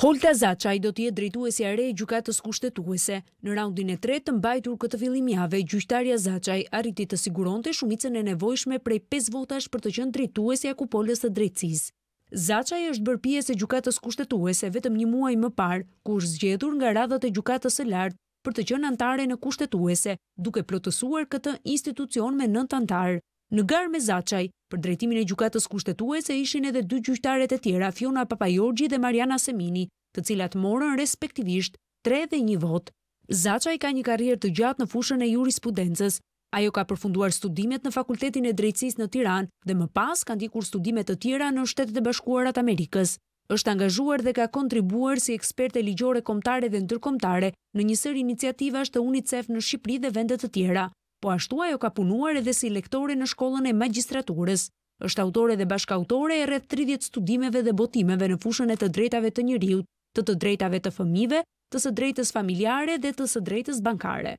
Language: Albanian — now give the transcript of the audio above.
Holta Zacaj do të jetë drejtuesja e re e gjykatës kushtetuese. Në raundin e tretë të mbajtur këtë fillim jave, gjyqtarja Zaçaj arriti të siguronte shumicën e nevojshme prej 5 votash për të qenë drejtuesja e kupolës së drejtësisë. Zacaj është bërë pjesë e gjykatës kushtetuese vetëm një muaj më parë, kur zgjedhur nga radhët e gjykatës së lartë për të qenë antare në kushtetuese, duke plotësuar këtë institucion me 9 antarë. Në garë me Zacaj, për drejtimin e gjukatës kushtetuese ishin edhe dy gjyqtaret e tjera, Fiona Papajorgji dhe Mariana Semini, të cilat morën respektivisht 3 dhe 1 vot. Zacaj ka një karrierë të gjatë në fushën e jurisprudences. Ajo ka përfunduar studimet në Fakultetin e Drejtësisë në Tiranë dhe më pas ka ndjekur studime të tjera në Shtetet e Bashkuara të Amerikës. Është angazhuar dhe ka kontribuar si eksperte ligjore kombëtare dhe ndërkombëtare në një seri iniciativash të UNICEF në Shqipëri dhe vende të tjera po ashtu ajo ka punuar edhe si lektore në shkollën e magistraturës. është autore dhe bashkautore e rreth 30 studimeve dhe botimeve në fushën e të drejtave të njëriut, të të drejtave të fëmive, të së drejtës familjare dhe të së drejtës bankare.